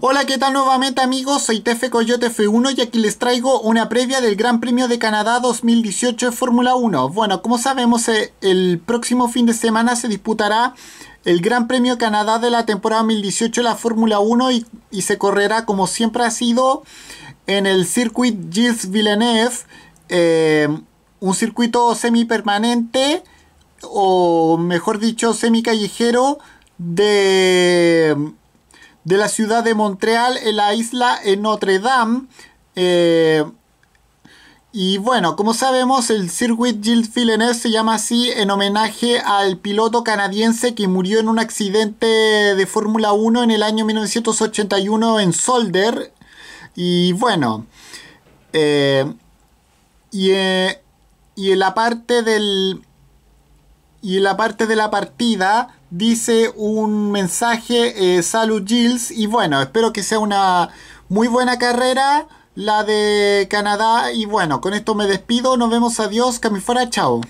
Hola, ¿qué tal nuevamente amigos? Soy Tefe Coyote F1 y aquí les traigo una previa del Gran Premio de Canadá 2018 de Fórmula 1. Bueno, como sabemos, eh, el próximo fin de semana se disputará el Gran Premio de Canadá de la temporada 2018 de la Fórmula 1 y, se correrá como siempre ha sido en el circuit Gilles Villeneuve, eh, un circuito semi-permanente o mejor dicho semi-callejero de de la ciudad de Montreal en la isla en Notre Dame. Eh, y bueno, como sabemos, el Circuit Gilles Villeneuve se llama así en homenaje al piloto canadiense que murió en un accidente de Fórmula 1 en el año 1981 en Solder. Y bueno, eh, y, eh, y en la parte del. Y en la parte de la partida dice un mensaje, eh, salud Gilles, y bueno, espero que sea una muy buena carrera la de Canadá, y bueno, con esto me despido, nos vemos, adiós, Camifora, chao.